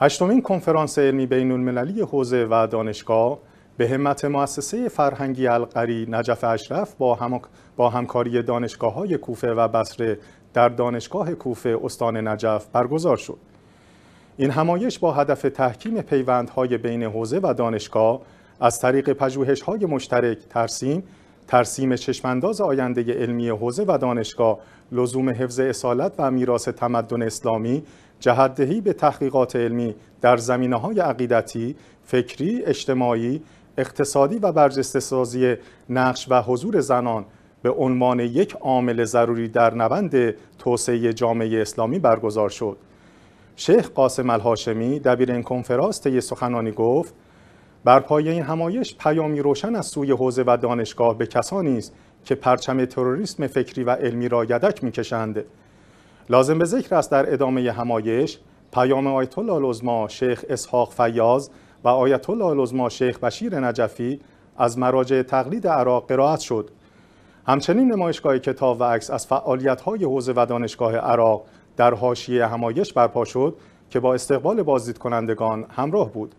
هشتمین کنفرانس علمی بین المللی حوزه و دانشگاه به همت مؤسسه فرهنگی القری نجف اشرف با, همکاری دانشگاه های کوفه و بصره در دانشگاه کوفه استان نجف برگزار شد. این همایش با هدف تحکیم پیوندهای بین حوزه و دانشگاه از طریق های مشترک ترسیم ترسیم چشمانداز آینده علمی حوزه و دانشگاه لزوم حفظ اصالت و میراث تمدن اسلامی جهدهی به تحقیقات علمی در زمینه های عقیدتی، فکری، اجتماعی، اقتصادی و برجسته نقش و حضور زنان به عنوان یک عامل ضروری در نوند توسعه جامعه اسلامی برگزار شد. شیخ قاسم الهاشمی دبیر این کنفرانس طی سخنانی گفت بر پایه این همایش پیامی روشن از سوی حوزه و دانشگاه به کسانی است که پرچم تروریسم فکری و علمی را یدک میکشند لازم به ذکر است در ادامه همایش پیام آیت الله شیخ اسحاق فیاض و آیت الله شیخ بشیر نجفی از مراجع تقلید عراق قرائت شد همچنین نمایشگاه کتاب و عکس از های حوزه و دانشگاه عراق در حاشیه همایش برپا شد که با استقبال بازدید کنندگان همراه بود